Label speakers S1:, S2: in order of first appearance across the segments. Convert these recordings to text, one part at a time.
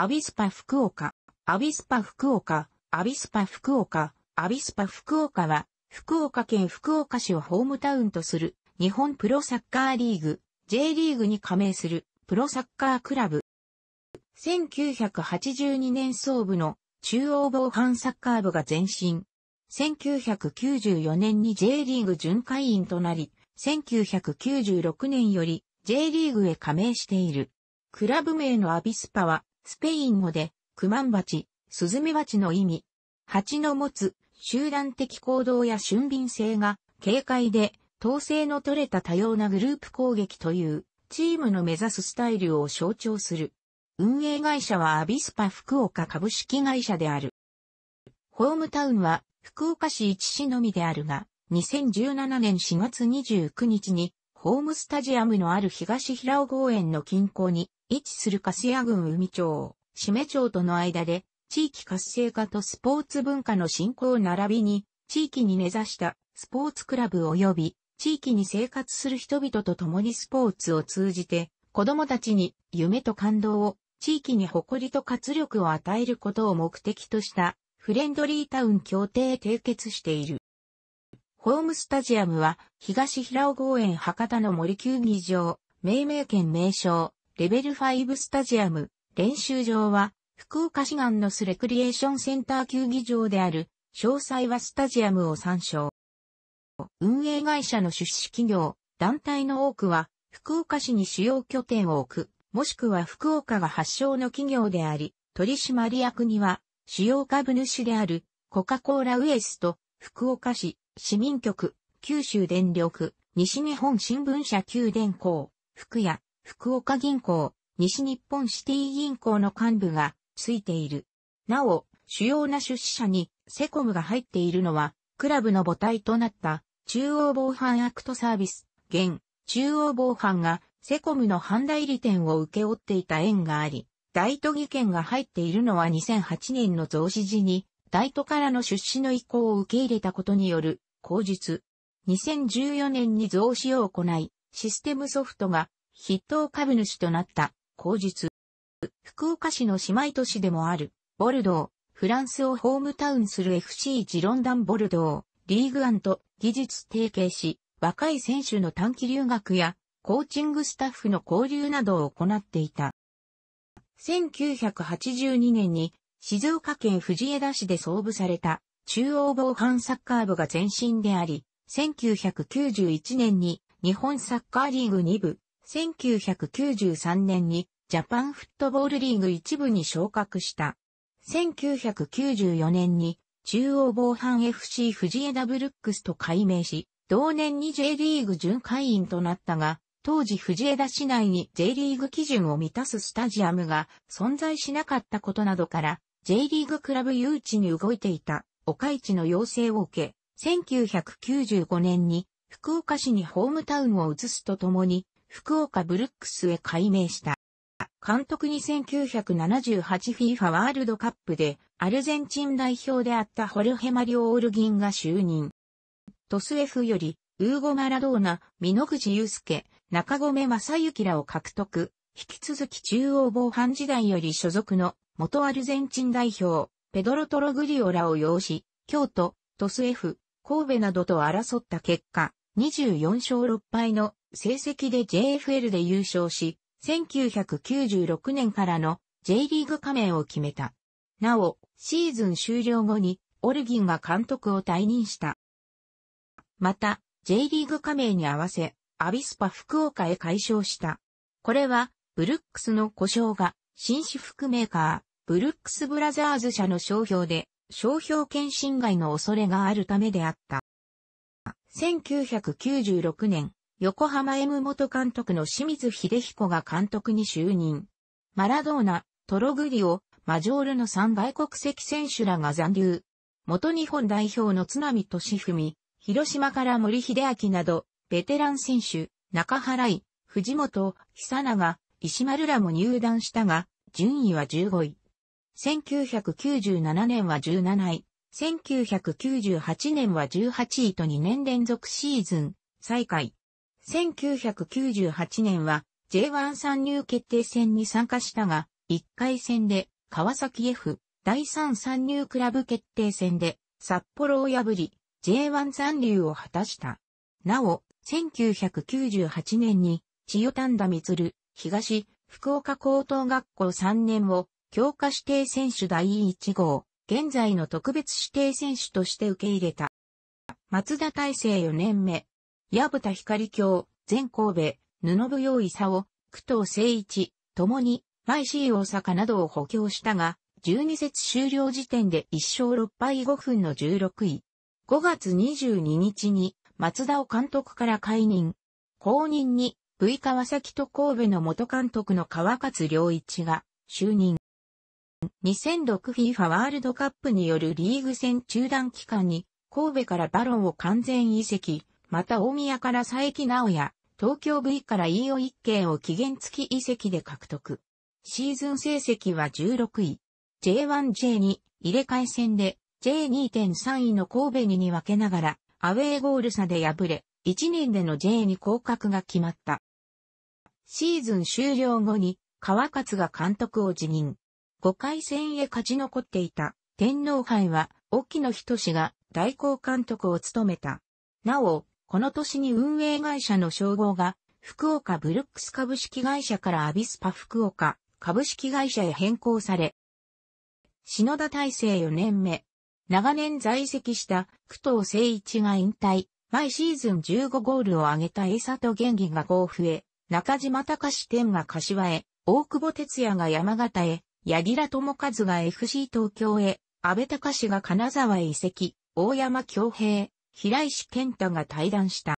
S1: アビスパ福岡、アビスパ福岡、アビスパ福岡、アビスパ福岡は、福岡県福岡市をホームタウンとする、日本プロサッカーリーグ、J リーグに加盟する、プロサッカークラブ。1982年総部の、中央防犯サッカー部が前身。1994年に J リーグ巡回員となり、1996年より J リーグへ加盟している。クラブ名のアビスパはスペイン語で、クマンバチ、スズメバチの意味。蜂の持つ集団的行動や俊敏性が軽快で統制の取れた多様なグループ攻撃というチームの目指すスタイルを象徴する。運営会社はアビスパ福岡株式会社である。ホームタウンは福岡市一市のみであるが、2017年4月29日にホームスタジアムのある東平尾公園の近郊に位置する粕屋郡海町、志免町との間で、地域活性化とスポーツ文化の振興並びに、地域に根ざしたスポーツクラブ及び地域に生活する人々と共にスポーツを通じて、子供たちに夢と感動を、地域に誇りと活力を与えることを目的とした、フレンドリータウン協定締結している。ホームスタジアムは、東平尾公園博多の森球技場、命名権名称、レベル5スタジアム、練習場は、福岡市岸のスレクリエーションセンター球技場である、詳細はスタジアムを参照。運営会社の出資企業、団体の多くは、福岡市に主要拠点を置く、もしくは福岡が発祥の企業であり、取締役には、主要株主である、コカ・コーラウエスト、福岡市、市民局、九州電力、西日本新聞社九電工、福屋、福岡銀行、西日本シティ銀行の幹部がついている。なお、主要な出資者にセコムが入っているのは、クラブの母体となった中央防犯アクトサービス、現、中央防犯がセコムの販代理店を請け負っていた縁があり、大都議権が入っているのは2008年の増資時に、大都からの出資の意向を受け入れたことによる口述。2014年に増資を行い、システムソフトが筆頭株主となった口述。福岡市の姉妹都市でもある、ボルドー、フランスをホームタウンする FC ジロンダンボルドー、リーグンと技術提携し、若い選手の短期留学や、コーチングスタッフの交流などを行っていた。1982年に静岡県藤枝市で創部された中央防犯サッカー部が前身であり、1991年に日本サッカーリーグ2部、1993年にジャパンフットボールリーグ1部に昇格した。1994年に中央防犯 FC 藤枝ブルックスと改名し、同年に J リーグ準会員となったが、当時藤枝市内に J リーグ基準を満たすスタジアムが存在しなかったことなどから、J リーグクラブ誘致に動いていた岡市の要請を受け、1995年に福岡市にホームタウンを移すとともに、福岡ブルックスへ改名した。監督に 1978FIFA ワールドカップでアルゼンチン代表であったホルヘマリオ・オールギンが就任。トス F より、ウーゴ・マラドーナ、美濃口ス介、中込正幸らを獲得。引き続き中央防犯時代より所属の元アルゼンチン代表、ペドロ・トログリオラを擁し、京都、トス F、神戸などと争った結果、24勝6敗の成績で JFL で優勝し、1996年からの J リーグ加盟を決めた。なお、シーズン終了後にオルギンが監督を退任した。また、J リーグ加盟に合わせ、アビスパ福岡へ解消した。これは、ブルックスの故障が、紳士服メーカー、ブルックスブラザーズ社の商標で、商標権侵害の恐れがあるためであった。1996年、横浜 M 元監督の清水秀彦が監督に就任。マラドーナ、トログリオ、マジョールの3外国籍選手らが残留。元日本代表の津波俊文、広島から森秀明など、ベテラン選手、中原井、藤本、久永、石丸らも入団したが、順位は15位。1997年は17位、1998年は18位と2年連続シーズン再開。1998年は J1 参入決定戦に参加したが、1回戦で川崎 F 第3参入クラブ決定戦で札幌を破り J1 残留を果たした。なお、1998年に千代丹田光東福岡高等学校3年を強化指定選手第1号、現在の特別指定選手として受け入れた。松田大成4年目、矢蓋光京、全神戸、布部陽を、工藤誠一、共に、毎イシー大阪などを補強したが、12節終了時点で1勝6敗5分の16位。5月22日に、松田を監督から解任。後任に、V 川崎と神戸の元監督の川勝良一が就任。2006FIFA ワールドカップによるリーグ戦中断期間に、神戸からバロンを完全移籍、また大宮から佐伯直也、東京 V から飯尾一慶を期限付き移籍で獲得。シーズン成績は16位。J1J2 入れ替え戦で J2.3 位の神戸にに分けながら、アウェーゴール差で敗れ、1年での J2 降格が決まった。シーズン終了後に、川勝が監督を辞任。5回戦へ勝ち残っていた天皇杯は、沖野仁が代行監督を務めた。なお、この年に運営会社の称号が、福岡ブルックス株式会社からアビスパ福岡株式会社へ変更され、篠田大成4年目、長年在籍した久藤誠一が引退、毎シーズン15ゴールを挙げた江里元義が甲府へ、中島隆天が柏へ、大久保哲也が山形へ、柳楽智和が FC 東京へ、安倍隆が金沢へ移籍、大山京平、平石健太が対談した。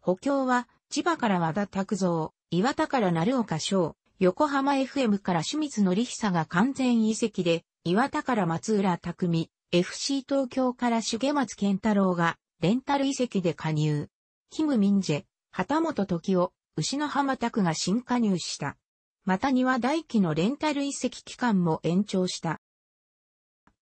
S1: 補強は、千葉から和田拓造、岩田から成岡翔、横浜 FM から清水則久が完全移籍で、岩田から松浦匠、FC 東京から重松健太郎が、レンタル移籍で加入。キム・ミンジェ、旗本時を、牛の浜拓が新加入した。また庭大輝のレンタル移籍期間も延長した。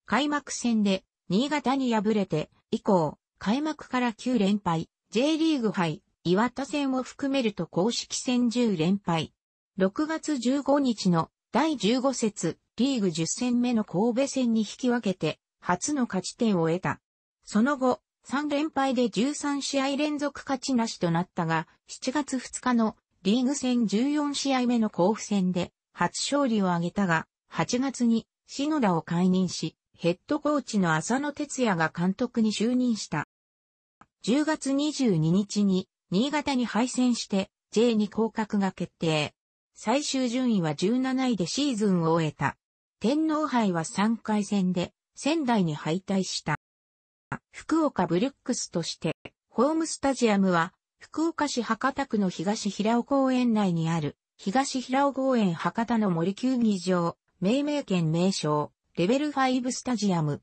S1: 開幕戦で新潟に敗れて、以降、開幕から9連敗、J リーグ杯、岩田戦を含めると公式戦10連敗。6月15日の第15節、リーグ10戦目の神戸戦に引き分けて、初の勝ち点を得た。その後、3連敗で13試合連続勝ちなしとなったが、7月2日のリーグ戦14試合目の甲府戦で初勝利を挙げたが、8月に篠田を解任し、ヘッドコーチの浅野哲也が監督に就任した。10月22日に新潟に敗戦して J に降格が決定。最終順位は17位でシーズンを終えた。天皇杯は3回戦で仙台に敗退した。福岡ブルックスとして、ホームスタジアムは福岡市博多区の東平尾公園内にある、東平尾公園博多の森球技場、命名権名称、レベル5スタジアム。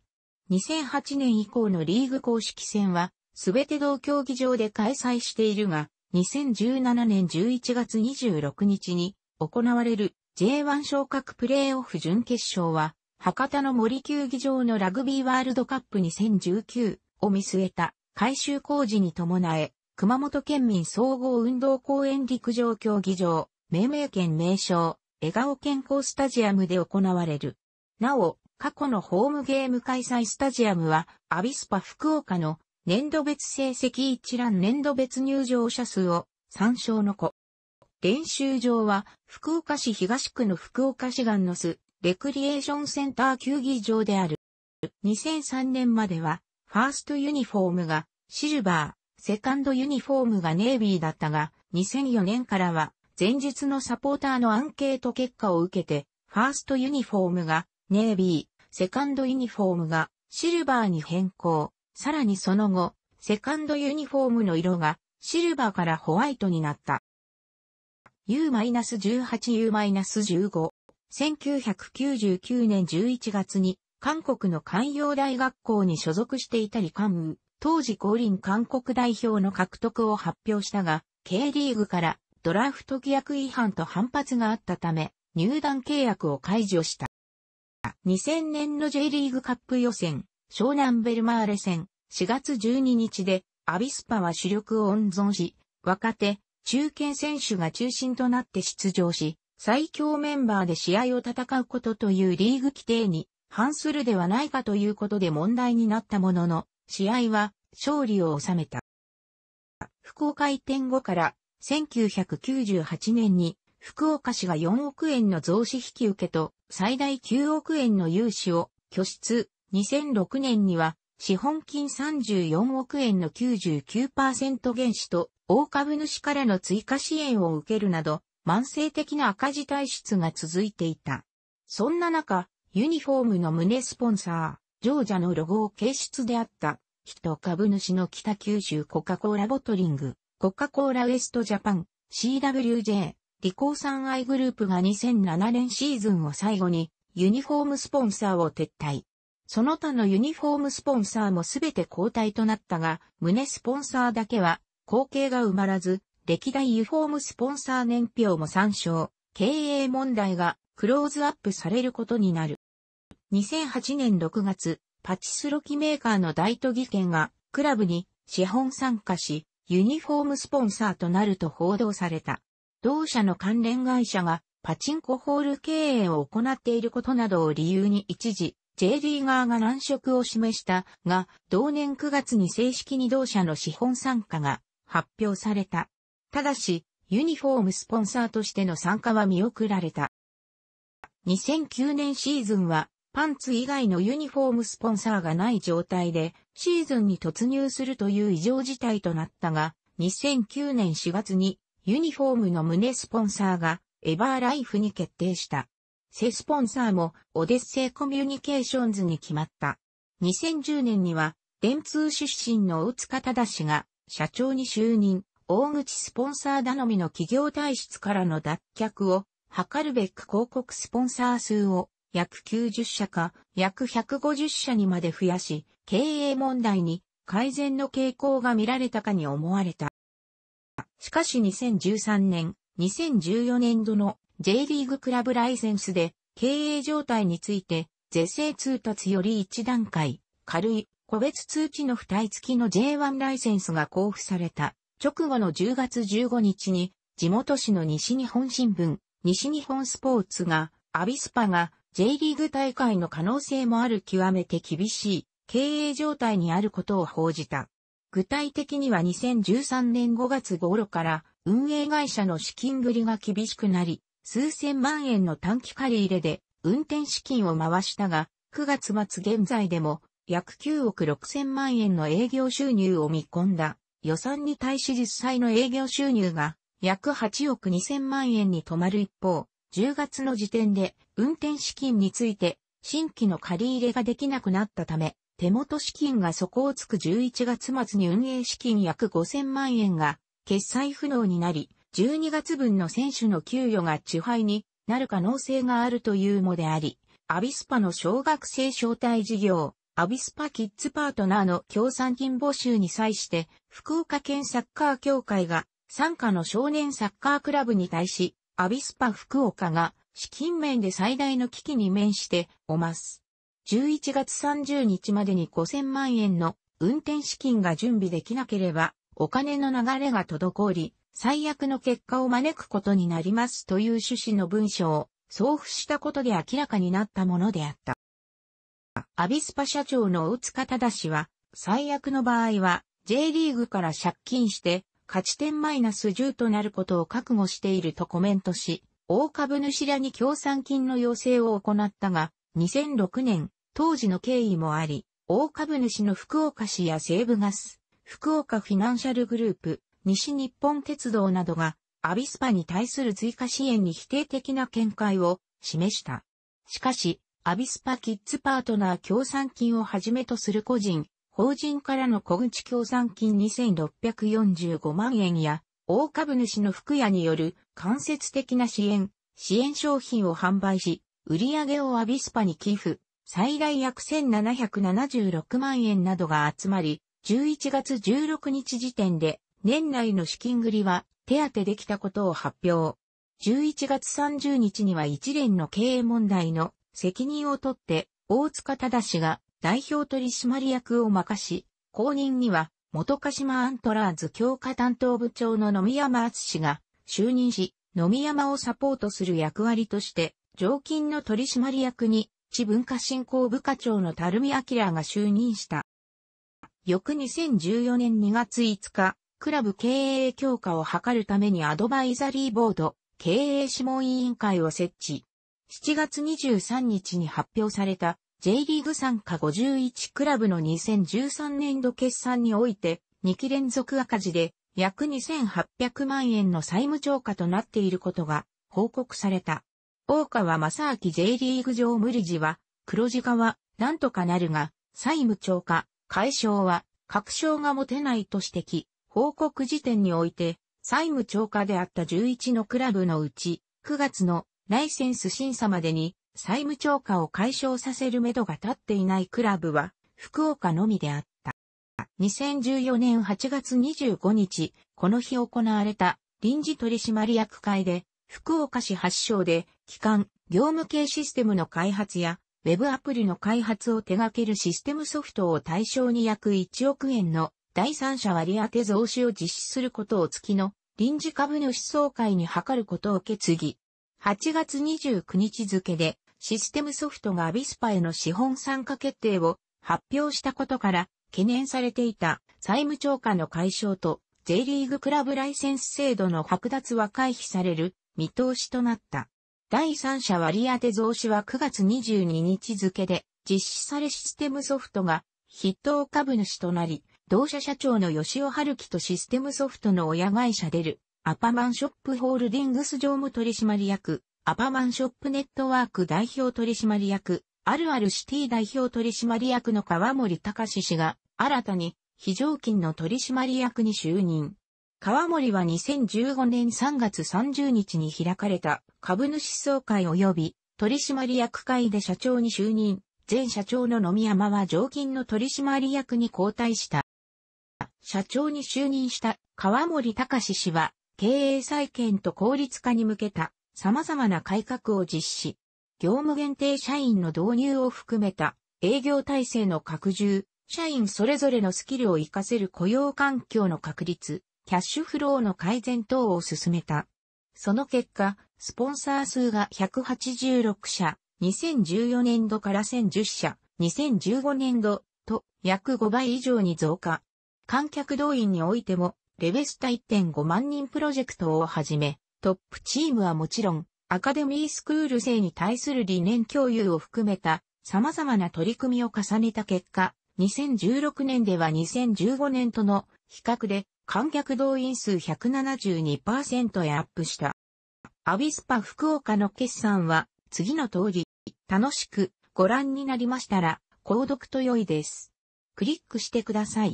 S1: 2008年以降のリーグ公式戦は、すべて同競技場で開催しているが、2017年11月26日に行われる J1 昇格プレーオフ準決勝は、博多の森球技場のラグビーワールドカップ2019を見据えた改修工事に伴え、熊本県民総合運動公園陸上競技場、命名県名称、笑顔健康スタジアムで行われる。なお、過去のホームゲーム開催スタジアムは、アビスパ福岡の年度別成績一覧年度別入場者数を参照の子。練習場は、福岡市東区の福岡市ガの巣、レクリエーションセンター球技場である。2003年までは、ファーストユニフォームが、シルバー、セカンドユニフォームがネイビーだったが、2004年からは、前日のサポーターのアンケート結果を受けて、ファーストユニフォームがネイビー、セカンドユニフォームがシルバーに変更。さらにその後、セカンドユニフォームの色がシルバーからホワイトになった。U-18U-15。1999年11月に韓国の海洋大学校に所属していた李冠宇。当時降臨韓国代表の獲得を発表したが、K リーグからドラフト規約違反と反発があったため、入団契約を解除した。2000年の J リーグカップ予選、湘南ベルマーレ戦、4月12日で、アビスパは主力を温存し、若手、中堅選手が中心となって出場し、最強メンバーで試合を戦うことというリーグ規定に反するではないかということで問題になったものの、試合は勝利を収めた。福岡移転後から1998年に福岡市が4億円の増資引受と最大9億円の融資を拠出。2006年には資本金34億円の99%減資と大株主からの追加支援を受けるなど慢性的な赤字体質が続いていた。そんな中、ユニフォームの胸スポンサー。ジョージャのロゴを形出であった、人株主の北九州コカ・コーラボトリング、コカ・コーラウエストジャパン、CWJ、リコ理工ア愛グループが2007年シーズンを最後に、ユニフォームスポンサーを撤退。その他のユニフォームスポンサーもすべて交代となったが、胸スポンサーだけは、後継が埋まらず、歴代ユフォームスポンサー年表も参照、経営問題がクローズアップされることになる。2008年6月、パチスロ機メーカーの大都議権がクラブに資本参加し、ユニフォームスポンサーとなると報道された。同社の関連会社がパチンコホール経営を行っていることなどを理由に一時、J リーガーが難色を示したが、同年9月に正式に同社の資本参加が発表された。ただし、ユニフォームスポンサーとしての参加は見送られた。2009年シーズンはパンツ以外のユニフォームスポンサーがない状態でシーズンに突入するという異常事態となったが、2009年4月にユニフォームの胸スポンサーがエバーライフに決定した。セスポンサーもオデッセイコミュニケーションズに決まった。2010年には電通出身の大塚忠氏が社長に就任、大口スポンサー頼みの企業体質からの脱却を図るべく広告スポンサー数を約90社か約150社にまで増やし、経営問題に改善の傾向が見られたかに思われた。しかし2013年、2014年度の J リーグクラブライセンスで経営状態について是正通達より1段階軽い個別通知の付帯付きの J1 ライセンスが交付された直後の10月15日に地元市の西日本新聞、西日本スポーツが、アビスパが J リーグ大会の可能性もある極めて厳しい経営状態にあることを報じた。具体的には2013年5月頃から運営会社の資金繰りが厳しくなり、数千万円の短期借り入れで運転資金を回したが、9月末現在でも約9億6千万円の営業収入を見込んだ予算に対し実際の営業収入が約8億2千万円に止まる一方、10月の時点で運転資金について新規の借り入れができなくなったため、手元資金が底をつく11月末に運営資金約5000万円が決済不能になり、12月分の選手の給与が地配になる可能性があるというもであり、アビスパの小学生招待事業、アビスパキッズパートナーの協賛金募集に際して、福岡県サッカー協会が、参加の少年サッカークラブに対し、アビスパ福岡が資金面で最大の危機に面しておます。11月30日までに5000万円の運転資金が準備できなければお金の流れが滞り、最悪の結果を招くことになりますという趣旨の文書を送付したことで明らかになったものであった。アビスパ社長の大塚忠氏は、最悪の場合は J リーグから借金して勝ち点マイナス10となることを覚悟しているとコメントし、大株主らに協賛金の要請を行ったが、2006年、当時の経緯もあり、大株主の福岡市や西部ガス、福岡フィナンシャルグループ、西日本鉄道などが、アビスパに対する追加支援に否定的な見解を示した。しかし、アビスパキッズパートナー協賛金をはじめとする個人、法人からの小口協賛金2645万円や、大株主の福屋による間接的な支援、支援商品を販売し、売上をアビスパに寄付、最大約1776万円などが集まり、11月16日時点で年内の資金繰りは手当できたことを発表。11月30日には一連の経営問題の責任を取って大塚忠氏が代表取締役を任し、後任には、元鹿島アントラーズ強化担当部長の野見山敦氏が就任し、野見山をサポートする役割として、常勤の取締役に、地文化振興部課長の垂水明が就任した。翌2014年2月5日、クラブ経営強化を図るためにアドバイザリーボード、経営諮問委員会を設置。7月23日に発表された J リーグ参加51クラブの2013年度決算において、2期連続赤字で約2800万円の債務超過となっていることが報告された。大川正明 J リーグ上無理事は、黒字化はなんとかなるが、債務超過、解消は確証が持てないと指摘。報告時点において、債務超過であった11のクラブのうち、9月のライセンス審査までに債務超過を解消させるめどが立っていないクラブは、福岡のみであった。2014年8月25日、この日行われた臨時取締役会で、福岡市発祥で、機関、業務系システムの開発や、ウェブアプリの開発を手掛けるシステムソフトを対象に約1億円の第三者割当増資を実施することを月の臨時株主総会に諮ることを決議。8月29日付でシステムソフトがアビスパへの資本参加決定を発表したことから懸念されていた債務超過の解消と J リーグクラブライセンス制度の剥奪は回避される見通しとなった。第三者割当増資は9月22日付で実施されシステムソフトが筆頭株主となり、同社社長の吉尾春樹とシステムソフトの親会社デるアパマンショップホールディングス常務取締役、アパマンショップネットワーク代表取締役、あるあるシティ代表取締役の川森隆氏が、新たに、非常勤の取締役に就任。川森は2015年3月30日に開かれた株主総会及び取締役会で社長に就任。前社長の野見山は常勤の取締役に交代した。社長に就任した川森隆氏は経営再建と効率化に向けた様々な改革を実施。業務限定社員の導入を含めた営業体制の拡充、社員それぞれのスキルを活かせる雇用環境の確立、キャッシュフローの改善等を進めた。その結果、スポンサー数が186社、2014年度から1010社、2015年度と約5倍以上に増加。観客動員においても、レベスタ1.5万人プロジェクトをはじめ、トップチームはもちろん、アカデミースクール生に対する理念共有を含めた様々な取り組みを重ねた結果、2016年では2015年との比較で観客動員数172%へアップした。アビスパ福岡の決算は次の通り、楽しくご覧になりましたら、購読と良いです。クリックしてください。